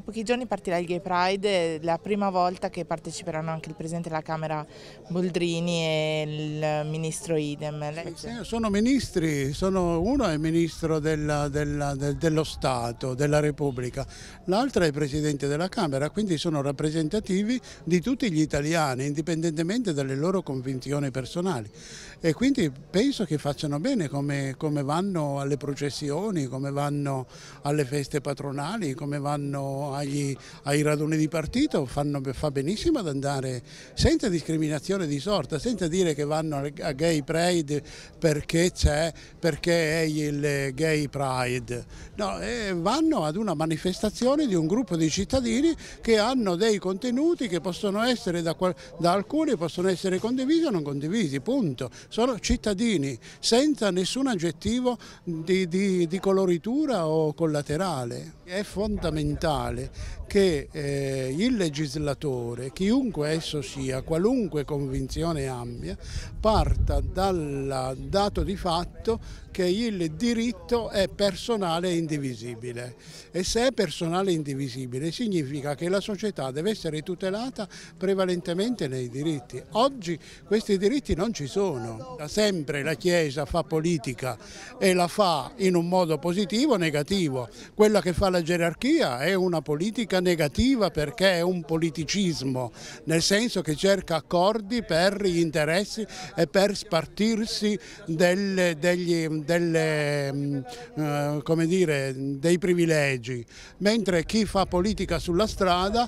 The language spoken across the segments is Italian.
Tra pochi giorni partirà il Gay Pride, la prima volta che parteciperanno anche il Presidente della Camera Boldrini e il Ministro Idem. Sì, sono ministri, sono, uno è Ministro della, della, de, dello Stato, della Repubblica, l'altro è Presidente della Camera, quindi sono rappresentativi di tutti gli italiani, indipendentemente dalle loro convinzioni personali. E quindi penso che facciano bene come, come vanno alle processioni, come vanno alle feste patronali, come vanno agli, ai raduni di partito fanno, fa benissimo ad andare senza discriminazione di sorta, senza dire che vanno a gay pride perché c'è, perché è il gay pride. No, vanno ad una manifestazione di un gruppo di cittadini che hanno dei contenuti che possono essere da, da alcuni, possono essere condivisi o non condivisi, punto. Sono cittadini senza nessun aggettivo di, di, di coloritura o collaterale. È fondamentale tale che eh, il legislatore, chiunque esso sia, qualunque convinzione abbia, parta dal dato di fatto che il diritto è personale e indivisibile. E se è personale e indivisibile significa che la società deve essere tutelata prevalentemente nei diritti. Oggi questi diritti non ci sono. Da sempre la Chiesa fa politica e la fa in un modo positivo o negativo. Quella che fa la gerarchia è una una politica negativa perché è un politicismo, nel senso che cerca accordi per gli interessi e per spartirsi delle, degli, delle, mm, eh, dire, dei privilegi, mentre chi fa politica sulla strada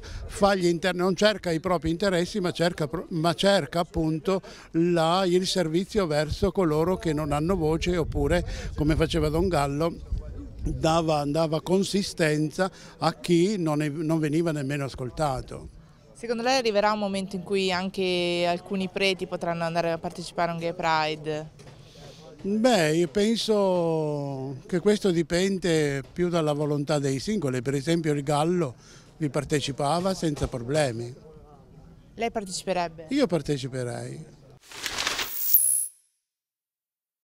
non cerca i propri interessi ma cerca, ma cerca appunto la, il servizio verso coloro che non hanno voce oppure come faceva Don Gallo dava, dava consistenza a chi non, è, non veniva nemmeno ascoltato. Secondo lei arriverà un momento in cui anche alcuni preti potranno andare a partecipare a un Gay Pride? Beh, io penso che questo dipende più dalla volontà dei singoli, per esempio il Gallo vi partecipava senza problemi. Lei parteciperebbe? Io parteciperei.